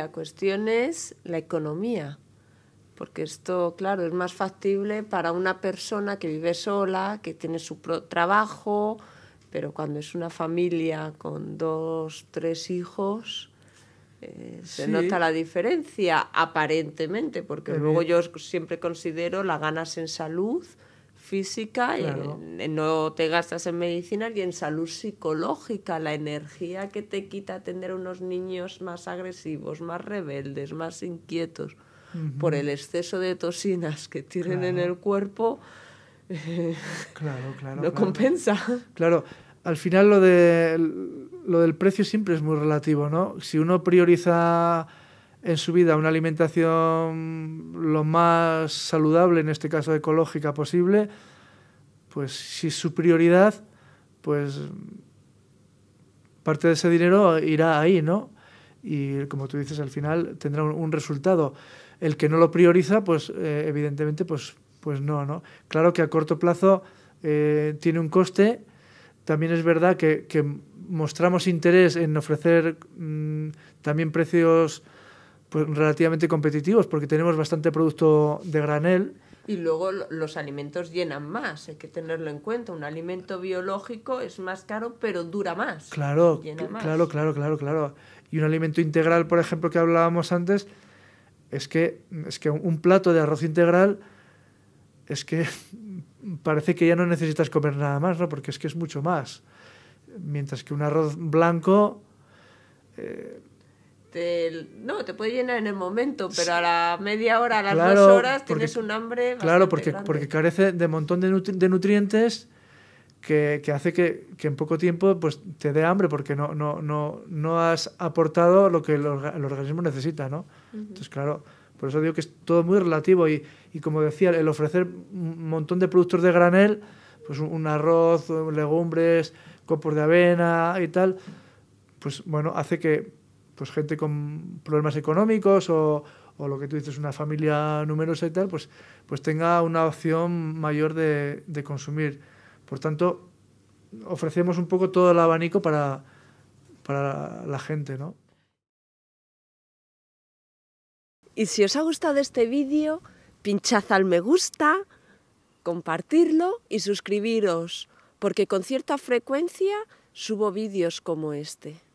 La cuestión es la economía, porque esto, claro, es más factible para una persona que vive sola, que tiene su trabajo, pero cuando es una familia con dos, tres hijos, eh, se nota la diferencia aparentemente, porque luego yo siempre considero la ganas en salud física, eh, eh, no te gastas en medicina y en salud psicológica, la energía que te quita tener unos niños más agresivos, más rebeldes, más inquietos por el exceso de toxinas que tienen en el cuerpo, eh, claro, claro, no compensa. Claro, al final lo, de, lo del precio siempre es muy relativo, ¿no? Si uno prioriza en su vida una alimentación lo más saludable, en este caso ecológica posible, pues si su prioridad, pues parte de ese dinero irá ahí, ¿no? Y como tú dices, al final tendrá un, resultado. El que no lo prioriza, pues eh, evidentemente, pues, pues no, ¿no? Claro que a corto plazo eh, tiene un coste. También es verdad que, mostramos interés en ofrecer mm, también precios pues, relativamente competitivos porque tenemos bastante producto de granel. Y luego los alimentos llenan más, hay que tenerlo en cuenta. Un alimento biológico es más caro, pero dura más. Claro, claro, claro, claro, claro. Y un alimento integral, por ejemplo, que hablábamos antes, es que, es que un plato de arroz integral es que parece que ya no necesitas comer nada más, ¿no? Porque es que es mucho más. Mientras que un arroz blanco... Eh, este, no, te puede llenar en el momento, pero a la media hora, a las dos horas, tienes un hambre. Claro, porque, porque carece de un montón de, nutrientes que, hace que, que, en poco tiempo pues, te dé hambre, porque no, no, no, no has aportado lo que el, organismo necesita, ¿no? Entonces, claro, por eso digo que es todo muy relativo y, como decía, el ofrecer un montón de productos de granel, pues un arroz, legumbres, copos de avena y tal, pues bueno, hace que pues gente con problemas económicos o, lo que tú dices, una familia numerosa y tal, pues, pues tenga una opción mayor de, consumir. Por tanto, ofrecemos un poco todo el abanico para, para la gente, ¿no? Y si os ha gustado este vídeo, pinchad al me gusta, compartirlo y suscribiros, porque con cierta frecuencia subo vídeos como este.